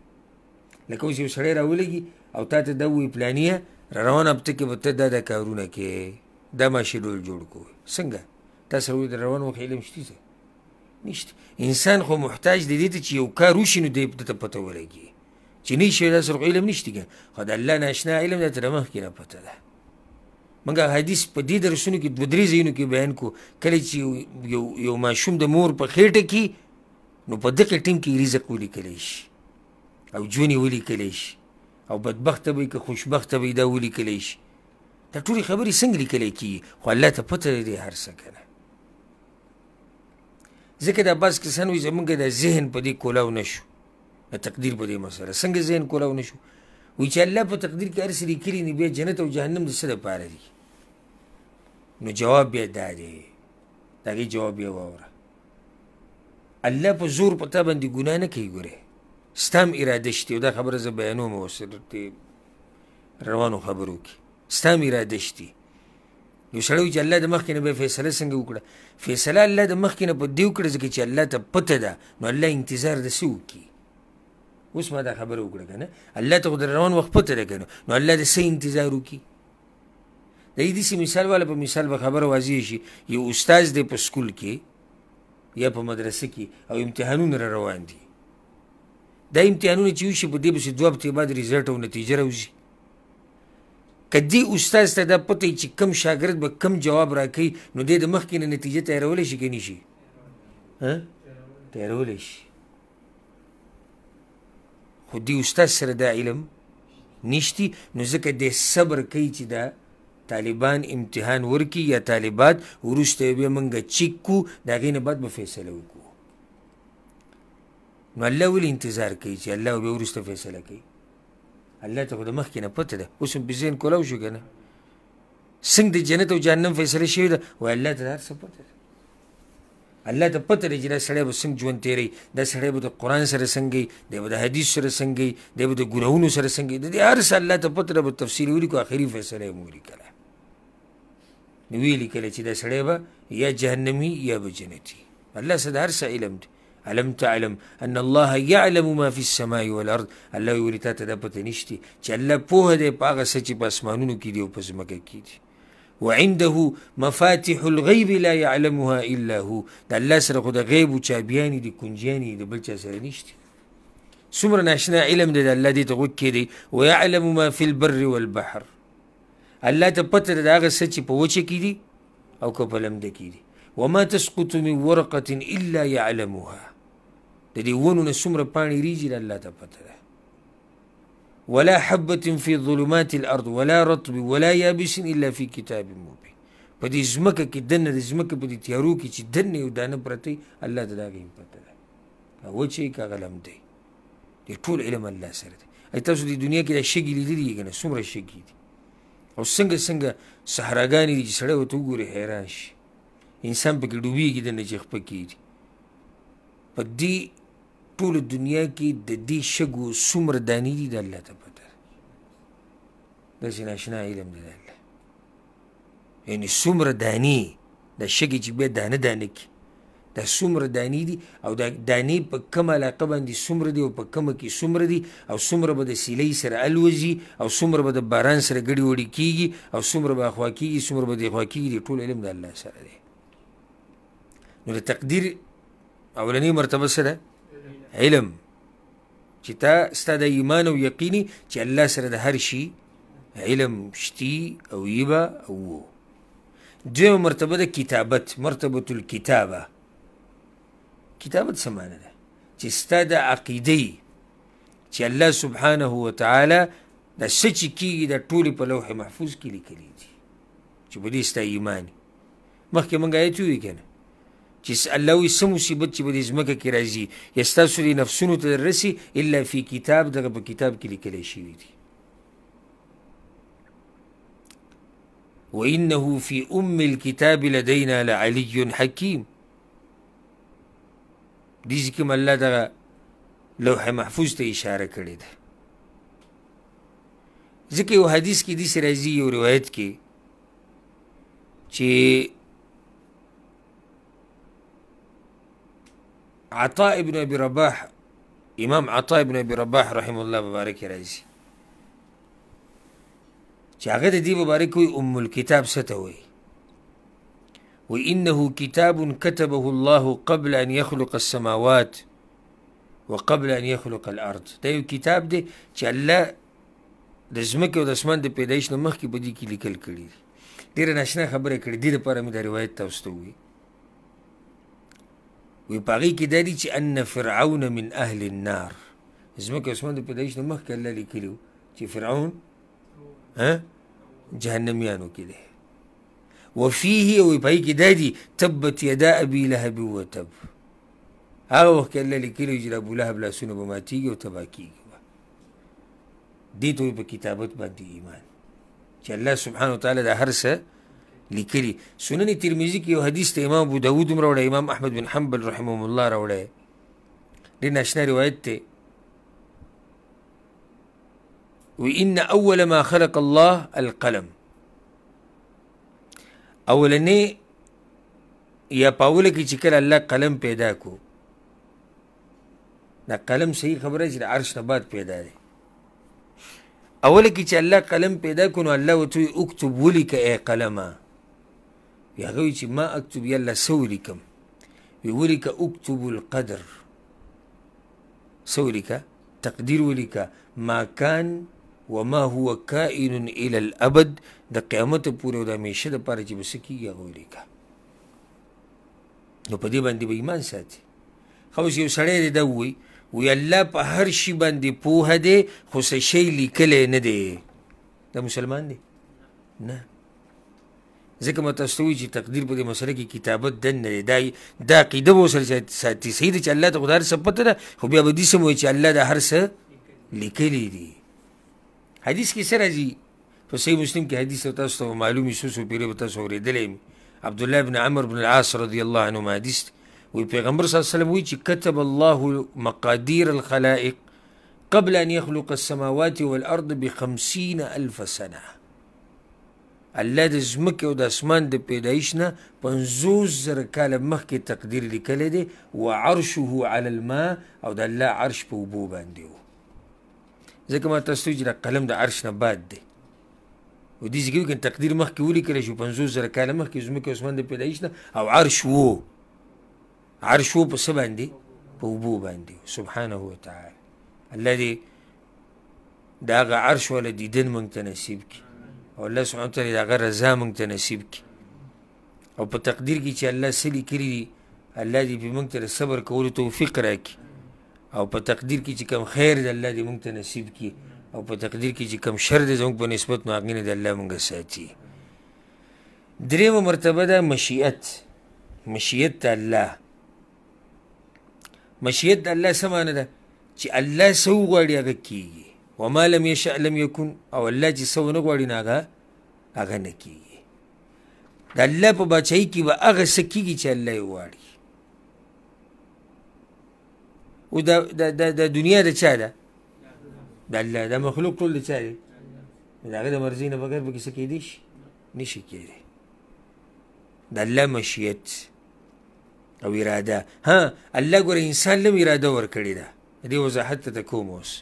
لکه اوس یو سړی راولږي او تا ته دا ووایي پلانیه را روانه هفته کې به ته دا دا کارونه کې دا ما شیډول جوړ کوي څنګه تصور در روان واقع علم شته څه نشته انسان خو محتاج دی دې ته چې یو کار وشي نو دی ته پته ولګي چې نشي دا سره علم نشته ګان خو د الله ناشنا علم د تر مخ کې نه پته ده منګه حدیث په دې درسونو کې دوه درې ځینو کې بیان کو کله چې یو یو ماشوم د مور په خېټه کې نو په دغه ټیم کې رزق ولیکلی شي او جونې ولیکلی شي او بدبخته به که خوشبخته به دا ولیکلی شي دا ټولې خبرې څنګه لیکلی کېږي خو الله ته پته لري هر څه کنه ځکه د بس کسان وي زمونږ د ذهن په دې کولاو نشو د تقدیر په دې مسله څنګه ذهن کولاو نشو وی چې الله په تقدیر کې هر څه لیکلي دي بیا جنت او جهنم د څه دپاره دي نو جواب بیا دا دی د هغې جواب بیا واوره الله په زور په تا باندې ګناه نه کوي ګورې ستا هم اراده شته دا خبره زه بیانوم اوس روانو خبرو کې ستا هم اراده شته یو سړی چې الله د مخکې نه به فیصله څنګه وکړه فیصله الله د مخکې نه په دې وکړه ځکه چې الله ته پته ده نو الله انتظار د څه وکړي اوس ما دا خبره وکړه کنه الله ته خو د روان وخت پته ده کنه نو الله د څه انتظار وکړي د دې داسې مثال والا په مثال به خبره واضح شي یو استاد دی په سکول کې یا په مدرسه کې او امتحانونه را روان دي دا امتحانونه چې وشي په دې پسې دوه هفتې بعد ریزلټ او نتیجه راوځي کدی استاد ته د پته چې کم شاګرد به کم جواب راکړي نو د مخ کې نتیجه تیرول شي کې نشي ها تیرول شي خو دی استاد سره د علم نشتی نو ځکه د صبر کوي چې دا طالبان امتحان ورکی یا طالبات ورسته به منګه چیک کو دا غینه بعد به فیصله وکړو نو الله ول انتظار کوي چې الله به ورسته فیصله کوي الله ته خو د مخکې نه پته ده اوس هم بې ذهن کولاو شو که نه څنګه د جنت او جهنم فیصله شوې ده وایي الله ته د هر څه پته ده الله ته پته دی چې دا سړی به څنګه ژوند تیری دا سړی به د قرآن سره څنګه دی به د حدیث سره څنګه دی به د ګناهونو سره څنګه د دې هر څه الله ته پته ده به تفصیل یې ولیکو آخري فیصله یې مو ولیکله نو ویې لیکله چې دا سړی به یا جهنمي یا به جنتي الله څه د هر څه علم دی الم تعلم ان الله يعلم ما في السماء والارض الله یې ورته ته د پته نشته چې الله په دې پاغه سچ په اسمانونو کې دی او په زمکه کې دی وعنده مفاتيح الغيب لا يعلمها الا هو د الله سره خو د غیب او چابياني دي کنجياني دي بل چا سره نشته څومره ناشنا علم دی د الله دې ته غوږ کېدی ويعلم ما في البر والبحر الله ته پته د هغه څه چې په وچه کې دي او که په لمده کې دي وما تسقط من ورقه الا يعلمها د دې ونو نه څومره پاڼې ریږي د الله ته پته ده ولا حبة في ظلمات الأرض ولا رطب ولا يابس إلا في كتاب مبين په دې ځمکه کې دنه د ځمکه په دې تیارو کې چې دنه یو دانه پرتی الله تعالی غیم پته ده هغه چې کا غلم دی د ټول علم الله سره دی اې تاسو د دنیا کې د شګي لیدلې کنه څومره شګي دي او څنګه څنګه صحراګانې دي چې سړی ورته وګوري حیران شي انسان پکې ډوبېږي د نه چې خپه کېږي په دې ټول دنیا کې د دې شګو څومره دانی دي د الله ته پته ده د ناشنا علم دی الله یعنی څومره دانی د شګې چې به دانه دانه کې دا څومره دانی دي او دا دانی په کوم علاقه باندې څومره دي او په کوم کې څومره دي او څومره به د سیلې سره الوزي او څومره به د باران سره ګډي وړي کیږي او څومره به خوا کیږي څومره به د خوا کیږي ټول علم د الله سره دی نو د تقدیر اولنی مرتبه سره ده علم چې تا ستا د ایمان او یقیني چې الله سره د هر شي علم شتي او یبا او دویمه مرتبه د کتابت مرتبه الكتابه کتابت څه معنی ده چې ستا د عقیدې چې الله سبحانه وتعالی دا څه چې کېږي دا ټولې په لوح محفوظ کې لیکلي دي چې په دې ستا ایمان مخکې موږ آیت ووایي که نه چې الله وي سم مصیبت چې به د ځمکه کې راځي یا ستاسو د نفسونو ته رسی الا فی کتاب دغه په کتاب کې لیکلی شوي دي وانه فی ام الكتاب لدینا لعلی حکیم دې ځکه الله دغه لوح محفوظ ته اشاره کړې ده ځکه یو حدیث کې د سرایزي یو روایت کې چې عطا ابن ابي رباح امام عطا ابن ابي رباح رحم الله مبارک راځي چې هغه د دې مبارک وي ام الكتاب څه وي وانه كتاب كتبه الله قبل ان يخلق السماوات وقبل ان يخلق الارض دا یو کتاب دی چې الله د ځمکې او د اسمان د پیدایش نه مخکې په دې کې لیکل کړي دي ډېره ناشنا خبره کړې دې لپاره مې دا روایت تاسو ته ووایي وی پاغي کې د دې چې ان فرعون من اهل النار زمکه عثمان په دایښ نه مخکې الله لیکلو چې فرعون ها جهنميانو کې دی وفيه وی پاغي کې د دې تبت يدا ابي لهب وتب هغه وخت الله لیکلو چې ابو لهب لاسونه به ماتيږي او تبا کیږي دې ته په کتابت باندې ایمان چې الله سبحانه وتعالى د هر څه لیکلی سنن ترمذی کې یو حدیث ته امام ابو داود هم راوړی امام احمد بن حنبل رحمه الله راوړی ډېر ناشنا روایت دی وإن أول ما خلق الله القلم اولنې یا پاول کې چې کله الله قلم پیدا کو دا قلم صحیح خبره چې عرش نه بعد پیدا دی اول کې چې الله قلم پیدا کو نو الله وته اكتب ولك اي قلمه وی هغه چې ما اکتب یلا سوري کوم وی ولیکه اکتب القدر سولیکه تقدیر ولیکه ما کان وما هو کائن الى الابد د قیامت پورې د همیشه د پاره چې بسکیږي هغه ولیکه نو په دې باندې به ایمان ساتي خو یو سړی دی وی وی الله په هر شی باندې پوهه دی خو څه شی لیکلی نه دی د مسلمان دی نه ځکه مته سوي چې تقدیر په دې مسله کې کتابت دن نه دی دا قیده وو سره ساتي سید چې الله د خدای سره پته ده خو بیا به دې سم وي چې الله د هر څه لیکلی دی حدیث کې سره دي په صحیح مسلم کې حدیث او تاسو ته معلومي شو سو پیره تاسو ورېدلې عبد الله بن عمر بن العاص رضی الله عنه حدیث وي پیغمبر صلی الله علیه وسلم وی چې كتب الله مقادير الخلائق قبل ان يخلق السماوات والارض ب 50 الف سنه الله د ځمکې او د اسمان د پیدایش نه پنځوس زره کاله مخکې تقدیر لیکلی دی وعرشه علی الماء او د الله عرش په اوبو باندې و ځکه ما تاسو چې د قلم د عرش نه باد دی و دې ځکه وکړ تقدیر مخکې ولیکلی شو پنځوس زره کاله مخکې ځمکې او اسمان د پیدایش نه او عرش و عرش و په څه باندې په اوبو باندې سبحانه وتعالی الله دې د هغه عرش ولا دیدن موږ ته نصیب کړي او الله سبحانه وتعالی هغه رضا مونږ ته نصیب کړي او په تقدیر کې چې الله څه لیکلي دي الله دې په مونږ ته د صبر کولو توفیق راکړي او په تقدیر کې چې کم خیر دی الله دې مونږ ته نصیب کړي او په تقدیر کې چې کم شر دی زموږ په نسبت نو هغه نه د الله مونږ ساتي دریمه مرتبه ده مشیت مشیت الله مشیت الله سمانه ده چې الله سو غواړي هغه کیږي وما لم يشاء لم يكن او الله چې څه ونه غواړي نه هغه هغه نه کیږي د الله په بچی کې به هغه څه کیږي چې الله یې غواړي او د دنیا د چا ده د الله د مخلوق ټول د چا دی د هغه د مرضي نه بغیر به کې څه کیدی شي نشي کیدی د الله مشیت او اراده ها الله ګوره انسان لم اراده ورکړې ده دې وضاحت ته کوم اوس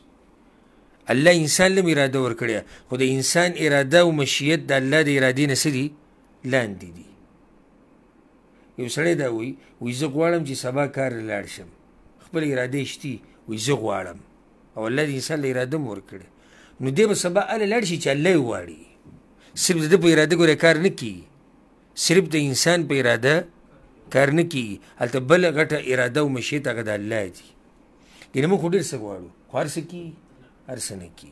الله انسان لم اراده ورکړي خو د انسان اراده او مشیت د الله د ارادې نه سړي لاندې دي یو سړی دا وي وي زه غواړم چې سبا کار لاړ شم خپل اراده شتي وي زه غواړم او الله د انسان له اراده مور کړي نو دی به سبا ال لاړ شي چې الله یې واړي صرف د په اراده ګوره کار نه کی صرف د انسان په اراده کار نه کی البته بل غټه اراده او مشیت هغه د الله دی ګینه موږ ډیر څه غواړو خو هر څه کی ارسنه کی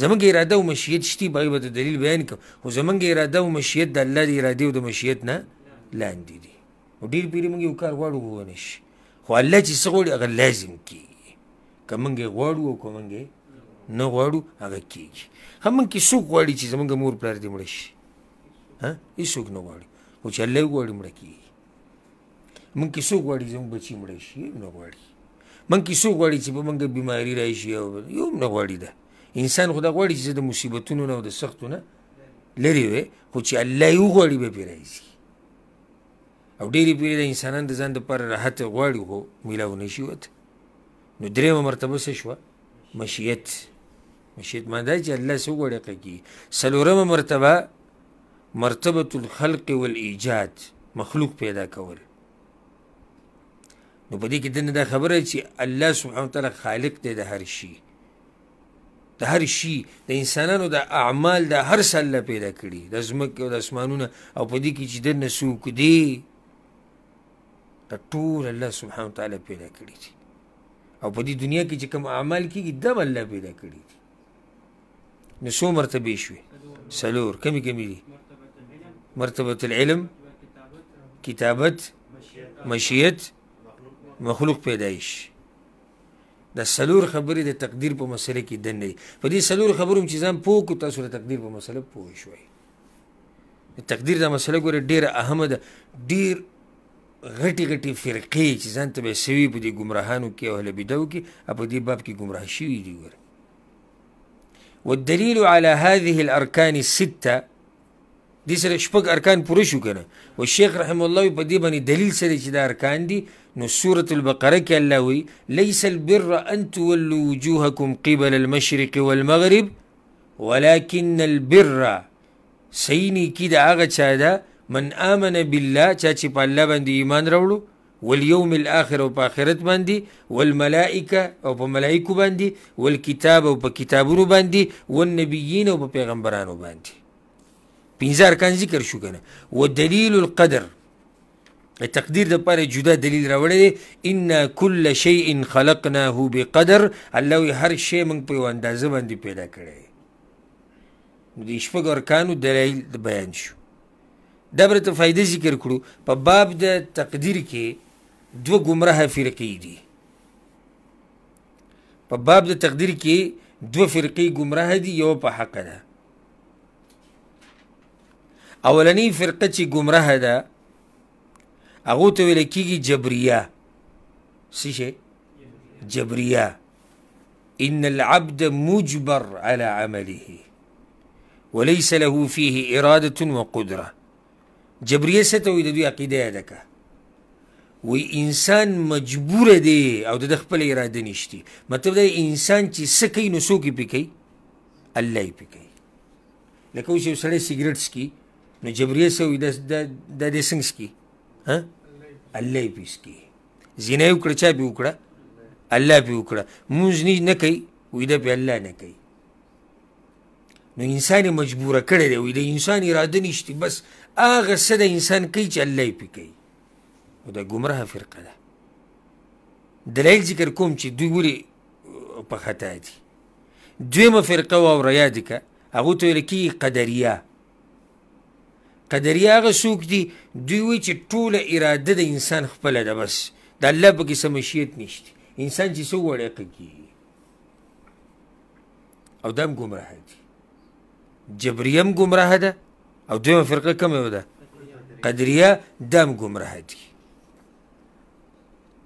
زمونږ اراده او مشیت شتي باغې به د دلیل بیان کوم خو زمونږ اراده او مشیت د الله د اراده او د مشیت نه لاندې دي او ډېر پیرې موږ یو کار غواړو وونه شي خو الله چې څه غواړي هغه لازم کیږي که موږ یې غواړو او که موږ یې نه غواړو هغه کیږي هم موږ کې څوک غواړي چې زمونږ مور پلار دې مړه شي هیڅوک نه غواړي خو چې الله یې غواړي مړه کیږي موږ کې څوک غواړي زموږ بچي مړه شي نه غواړي منکې څوک غواړي چې په منګه بیماری راشي او یو نه غواړي ده انسان خدا غواړي چې د مصیبتونو نه او د سختو نه لري وي خو چې الله یو غواړي به پی راځي او ډېری پیری د انسانان د ځان لپاره راحت غواړي خو میلاو نشي وته نو درېمه مرتبه څه شوه مشیت مشیت ما دا چې الله څه غواړي کوي څلورمه مرتبه مرتبه الخلق والایجاد مخلوق پیدا کول نو په دې کې دنه دا خبره چې الله سبحانه وتعالی خالق دی د هر شي د هر شي د انسانانو د اعمال د هر څه الله پیدا کړي د ځمکې او د اسمانونو او په دې کې چې دنه څوک دی د ټول الله سبحانه وتعالی پیدا کړي دي او په دې دنیا کې چې کوم اعمال کیږي د الله پیدا کړي دي نو څو مرتبه شوي سلور کمی کمی دي مرتبه العلم کتابت مشیت مخلوق پیدایش د سلور خبرې د تقدیر په مسله کې دنه په دې سلور خبرو چې ځم پوه کو تاسو د تقدیر په مسله پوه شوي د تقدیر دا مسله ګوره ډیره اهمه ده ډیر غټي غټي فرقې چې ځان ته به سوي په دې گمراهانو کې او اهل بدو کې په دې باب کې گمراه شوي دي ګوره والدليل على هذه الاركان السته دې سره شپږ ارکان پوره شو کنه او شیخ رحم الله په دې باندې دلیل سره چې دا ارکان دي نو سوره البقره کې الله وی ليس البر ان تولوا وجوهكم قبل المشرق والمغرب ولكن البر سینی کی دا هغه چا ده من آمن بالله چا چې په الله باندې ایمان راوړو والیوم الاخر او په آخرت باندې والملائکه او په ملائکه باندې والکتاب او په کتابونو باندې والنبیین او په پیغمبرانو باندې پنځه ارکان ذکر شو کنه و دلیل القدر تقدیر د پاره جدا دلیل راوړی دی ان کل شیء خلقناه بقدر الله هر شی موږ په اندازه باندې پیدا کړی د شپږ ارکانو دلیل بیان شو دا برته فائدې ذکر کړو په باب د تقدیر کې دوه گمراه فرقې دي په باب د تقدیر کې دوه فرقې گمراه دي یو په حق ده اولنی فرقه چې گمراه ده هغه ته ویل کیږي جبريه څه شي جبريه ان العبد مجبر على عمله وليس له فيه اراده وقدره جبريه ستوي د دوی عقیده ده که وی انسان مجبور دی او د خپل اراده نشتی مطلب دا انسان چې سکی نو سوکی پکې الله یې پکې لکه اوس یو سړی سیګریټ سکي نو جبريه سوي د د دې څنګه سکی ها الله یې پیس کی زینه وکړه چا به وکړه الله به وکړه مونږ نه کوي وې د به الله نه کوي نو انسان مجبور کړی دی وې د انسان اراده نشته بس هغه څه د انسان کوي چې الله یې کوي او دا ګمراه فرقه ده دلیل ذکر کوم چې دوی وری په خطا دي دویمه فرقه او ریادکه هغه ته لکی قدریه قدری هغه څوک دي دوی وایي چې ټوله اراده د انسان خپله ده بس د الله پکې څه مشیت نشته انسان چې څه وړی کېږي او دا هم ګمراه دي جبریه هم ګمراه ده او دویمه فرقه کومه ده قدریه دا هم ګمراه دي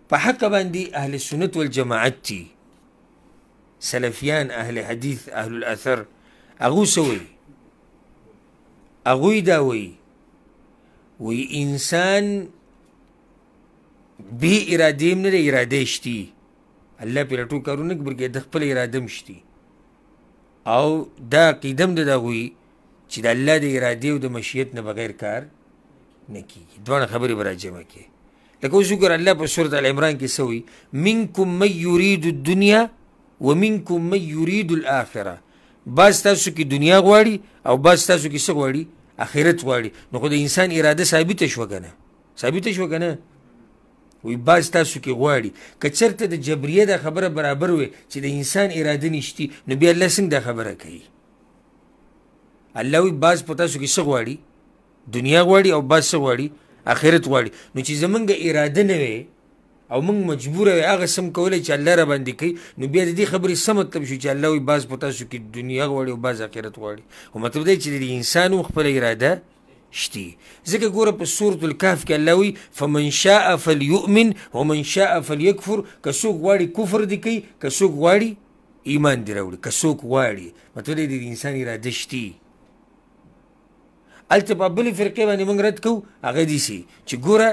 په حق باندې اهل سنت والجماعت دي سلفیان اهل حدیث اهل الاثر هغه څه اغوی دا وی وی انسان بی ارادیم نه اراده شتی الله پر ټو کارونه برګه د خپل اراده مشتی او دا قیدم د دا وی چې د الله د اراده او د مشیت نه بغیر کار نه کیږي دوه خبرې براجمه کې لکه اوس وګور الله په سورۃ ال عمران کې سوي منکم من یرید الدنیا ومنکم من یرید الاخره باز تاسو کې دنیا غواړي او باز تاسو کې څه غواړي اخرت غواړي نو خو د انسان اراده ثابت شو کنه ثابت شو کنه وی باز تاسو کې غواړي کچرته د جبریه د خبره برابر وي چې د انسان اراده نشتی نو بیا الله څنګه د خبره کوي الله وی باز پتا سو کې څه غواړي دنیا غواړي او باز څه غواړي اخرت غواړي نو چې زمونږ اراده نه وي او موږ مجبور یو هغه سم کولای چې الله را باندې کوي نو بیا د دې خبرې سم مطلب شو چې الله وي باز په تاسو کې دنیا غواړي او باز آخرت غواړي خو مطلب دی چې د انسان خپل اراده شتي ځکه ګوره په سورة الکهف کې الله وي فمن شاء فلیؤمن ومن شاء فلیکفر که څوک غواړي کفر دې کوي که څوک غواړي ایمان دې راوړي که څوک غواړي مطلب دی د انسان اراده شتي هلته په بلې فرقې باندې موږ رد کوو هغه دې سي چې ګوره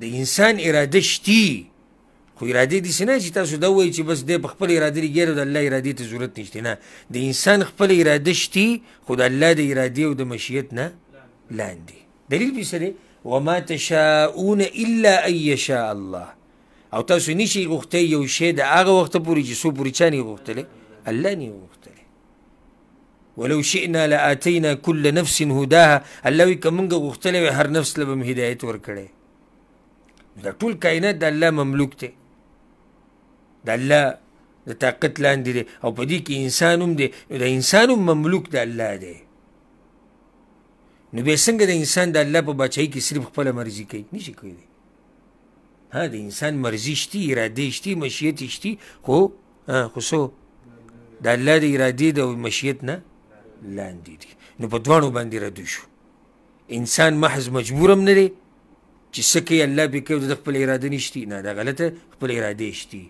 د انسان اراده شتی خو اراده دي نه چې تاسو دا وایي چې بس د خپل اراده لري د الله اراده ته ضرورت نشته نه د انسان خپل اراده شتی خو د الله د اراده او د مشیت نه لاندې دلیل به سره وما تشاءون الا ان يشاء الله او تاسو نشي غوښته یو شی د هغه وخت پورې چې سو پورې چاني غوښتل الله نه غوښتل ولو شئنا لاتينا كل نفس هداها الله وکمنګ غوښتل هر نفس لبم هدایت ورکړي دا ټول کائنات د الله مملوک دی د الله د طاقت لاندې دی او په دې کې انسان هم دی د انسان هم مملوک د الله دی نو بیا څنګه د انسان د الله په بچی کې صرف خپله مرضي کوي نشي کولی ها د انسان مرضي شتي اراده شتي مشیت شتي خو خو څو د الله د ارادې د مشیت نه لاندې دي نو په دواړو باندې رد شو انسان محض مجبورم نه دی چې سکه الله به کوي د خپل اراده نشتی نه دا غلطه خپل اراده شتی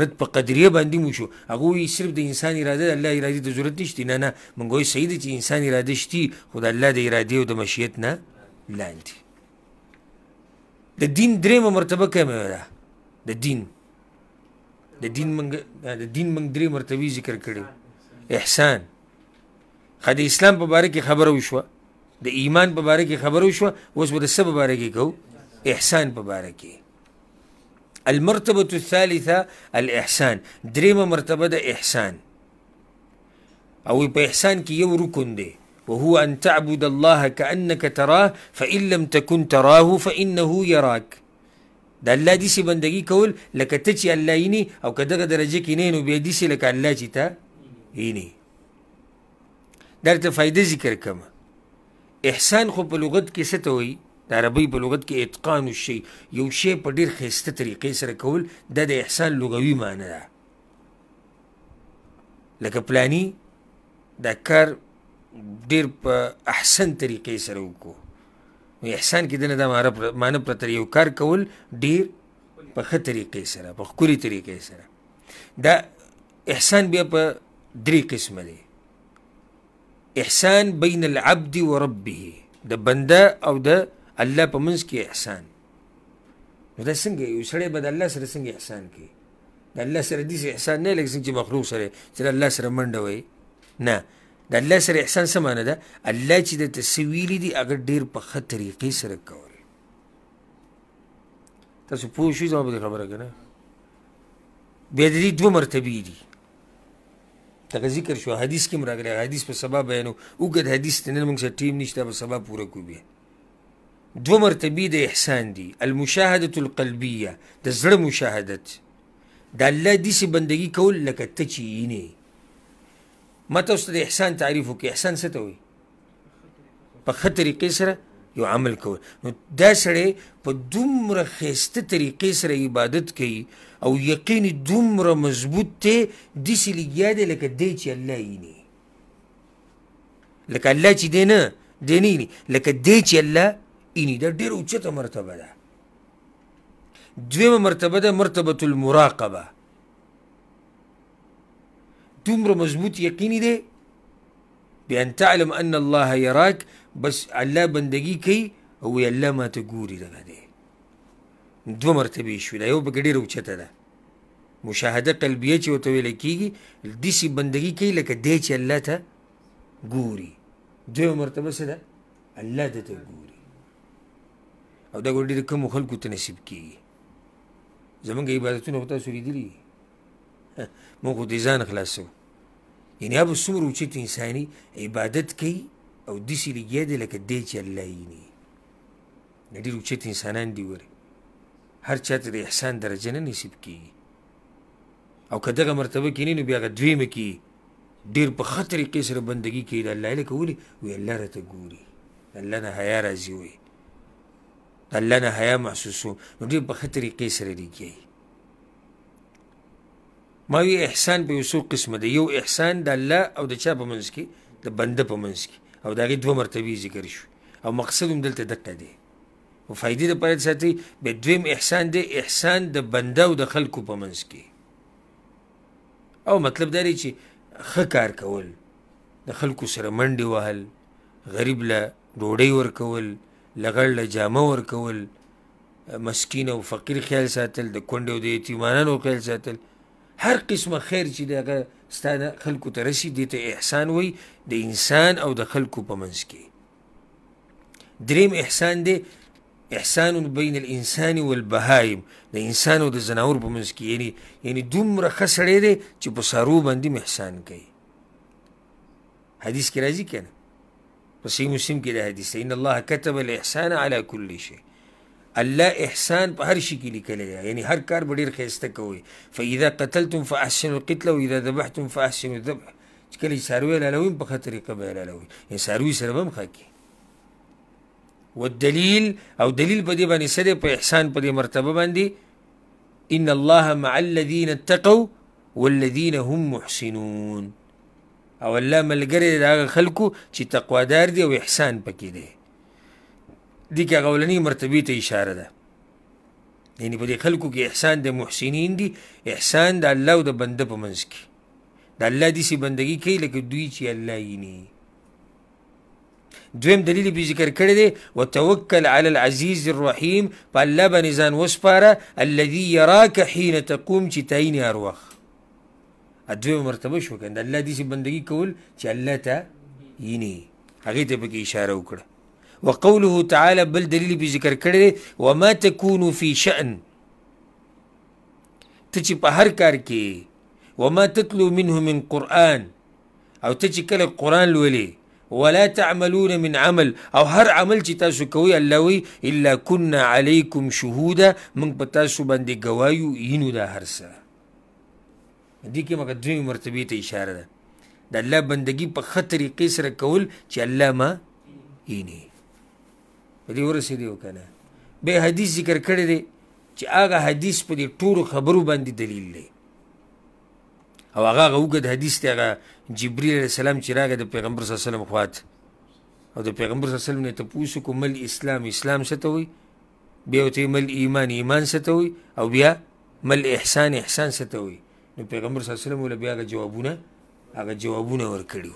رد په قدریه باندې مو شو هغه وی صرف د انسان اراده د الله اراده د ضرورت نشتی نه نه مونږ وی صحیح دي چې انسان اراده شتی خو د الله د اراده او د مشیت نه لاندې د دین درېمه مرتبه کومه ده د دین د دین مونږ د دین مونږ درې مرتبه ذکر کړو احسان خدای اسلام په باره کې خبره وشوه د ایمان په باره کې خبره وشوه اوس به د څه په باره کې کوو احسان په باره کې المرتبه الثالثه الاحسان دریمه مرتبه د احسان او په احسان کې یو رکن دی وهو ان تعبد الله كانك تراه فان لم تكن تراه فانه يراك د الله دې سي بندگی کول لکه ته چې الله یې او که دغه درجه کې نه نو به دې سي لکه الله چې ته یې درته فائدې ذکر کوم احسان خو په لغت کې څه ته وایي د عربی په لغت کې اتقان الشی یو شی په ډیر خسته طریقې سره کول د د احسان لغوي معنی ده لکه پلانی دا کار ډیر په احسن طریقې سره وکړو نو احسان کې دنه دا معنی پرته یو کار کول ډیر په ښه طریقې سره په ښکلي طریقې سره دا احسان بیا په درې قسمه دی احسان بین العبد و ربه د بنده او د الله په منځ کې احسان نو دا څنګه یو سړی به د الله سره څنګه احسان کوي د الله سره داسې احسان نه لکه څنګه چې مخلوق سره چې الله سره منډه وي نه د الله سره احسان څه معنی ده الله چې د تصویلی دي اگر ډیر په ښه طریقې سره کول تاسو پوه شئ زما په خبره که نه بیا د دې دوه مرتبې دي دغه ذکر شو حدیث کې هم راغلی حدیث په سبا بیانو اوږد حدیث دی نن موږ سره ټیم نشته په سبا پوره کړو بیا دو مرتبه د احسان دي المشاهده القلبيه د زړه مشاهدت د الله دې سي بندگی کول لکه ته چی نه مته اوس د احسان تعریف وکي احسان څه ته وي په خطر کې سره یو عمل کول نو دا سړی په دومره خسته طریقې سره عبادت کوي او یقین دومره مضبوط ته د سي لګیا دی لکه دې چې الله یې نه لکه الله چې دی نه دی نه لکه دې چې الله اینی دا ډیر اوچته مرتبه ده دویمه مرتبه ده مرتبه المراقبه دومره مضبوط یقیني دی بأن تعلم أن الله يراك بس الله بندگی کوي او الله ما ته ګوري دغه دی دوه مرتبې شوې ده یو پکې ډېره اوچته ده مشاهده قلبیه چې ورته ویله کېږي داسې بندګي کوي لکه دی چې الله ته ګوري دویمه مرتبه څه ده الله ده ته ګوري او دا ګور ډېر کم خلکو ته نصیب کیږي زمونږ عبادتونه په تاسو لیدلي موږ خو دې ځان خلاصو یعنی هغه څومره اوچت انساني عبادت کوي او داسې لګیا دی لکه دی چې الله ییني نه ډېر اوچت انسانان دي ورې هر چا ته د احسان درجه نه نصیب کیږي او که دغه مرتبه کې نه نو بیا هغه دویمه کې ډېر په ښه طریقې سره بندګي کوي د الله لکه ولې وي الله راته ګوري الله نه حیا راځي وایي د الله نه حیا محسوسو نو ډېر په ښه طریقې سره دی کوي ما وی احسان په یو قسم دی یو احسان د الله او د چا په منځ کې د بنده په منځ کې او دا غي دوه مرتبه ذکر شو او مقصد هم دلته دقه دی او فائدې د پاره ساتي به دویم احسان دی احسان د بنده او د خلکو په منځ کې او مطلب دا دی چې ښه کار کول د خلکو سره منډې وهل غریب له ډوډۍ ورکول لغړ له جامه ورکول مسکین او فقیر خیال ساتل د کونډو د یتیمانو خیال ساتل هر قسمه خیر چې دغه ستانه خلکو ته رسی دي ته احسان وي د انسان او د خلکو په منځ کې دریم احسان دی احسان بین الانسان والبهایم د انسان او د زناور په منځ کې یعنی یعنی دومره خسړې دي چې په سارو باندې احسان کوي حدیث کې راځي کنه په صحیح مسلم کې د حدیث ان الله كتب الاحسان على كل شيء الله احسان په هر شي کې لیکلی دی یعنی هر کار به ډیر ښایسته کوي فاذا قتلتم فاحسنوا القتل واذا ذبحتم فاحسنوا الذبح چې کله ساروی لالوین په خطرې کې به لالوي یعنی ساروی سره به مخکې والدلیل او دلیل په دې باندې سره په احسان په دې مرتبه باندې ان الله مع الذين اتقوا والذين هم محسنون او الله ملګری دا خلکو چې تقوادار دي او احسان پکې دي دي کې غولنی مرتبه ته اشاره ده یعنی په دې خلکو کې احسان د محسنین دي احسان د الله او د بنده په منځ کې د الله دې سي بندگی کوي لکه دوی چې الله یې نه دویم دلیل به ذکر کړی دی وتوکل علی العزیز الرحیم په الله باندې ځان وسپاره الذي يراك حين تقوم چې تاینه اروخ دوه مرتبه شو کنه الله دې سي بندگی کول چې الله ته یینی هغه ته به اشاره وکړه وقوله تعالى بل دلیل به ذکر کړي وما تكونوا في شأن ته چې په هر کار کې وما تتلو منه من قرآن او ته چې کله قرآن لولي ولا تعملون من عمل او هر عمل چې تاسو کوي الله وی الا كنا عليكم شهودا من په تاسو باندې گوايو یینو دا هرڅه دې کې مګه دوی مرتبه ته اشاره ده د الله بندگی په خطرې قیسره کول چې الله ما اینی په دې ورسې دی وکنه به حدیث ذکر کړی دی چې هغه حدیث په دې ټولو خبرو باندې دلیل دی او هغه وګد حدیث ته هغه جبرئیل علیه السلام چې راغی د پیغمبر صلی الله علیه وسلم خوات او د پیغمبر صلی الله علیه وسلم نه تاسو کوم اسلام اسلام څه وي بیا ته مل ایمان ایمان څه وي او بیا مل احسان احسان څه وي نو پیغمبر صلی الله علیه وسلم بیا هغه جوابونه هغه جوابونه ورکړي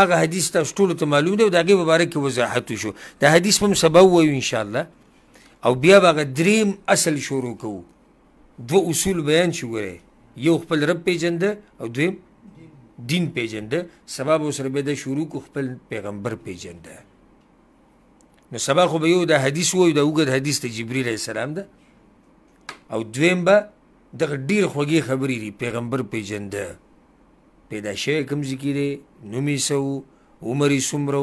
هغه حدیث تاسو ټول ته معلوم دی او دغه مبارک کې وضاحت شو د حدیث په سبب وایو ان شاء الله او بیا هغه دریم اصل شروع کوو دو اصول بیان شو غره یو خپل رب پیجند او دویم دین پیجنده سبا به سره به د شروع کو خپل پیغمبر پیجنده نو سبا خو به یو د حدیث وایو د اوږد حدیث ته جبرئیل السلام ده او دویم به د ډیر خوږی خبرې دی پیغمبر پیجند پیدا شوی کوم ځکه دی نومې سو عمر سمرو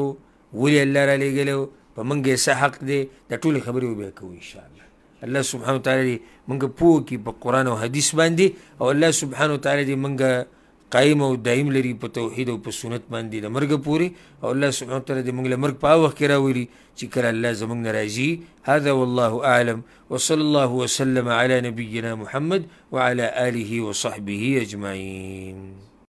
ولی الله را لګلو په منګه سه حق دی د ټول خبرې وبې کوو ان شاء الله الله سبحانه وتعالى منګه پوه کی په قران او حديث باندې او الله سبحانه وتعالى منګه قائم او دائم لري په توحید او په سنت باندې د مرګ پوري او الله سبحانه وتعالى دې موږ له مرګ په وخت کې راوړي چې کله الله زموږ ناراضي هذا والله اعلم وصلى الله وسلم على نبينا محمد وعلى اله وصحبه اجمعين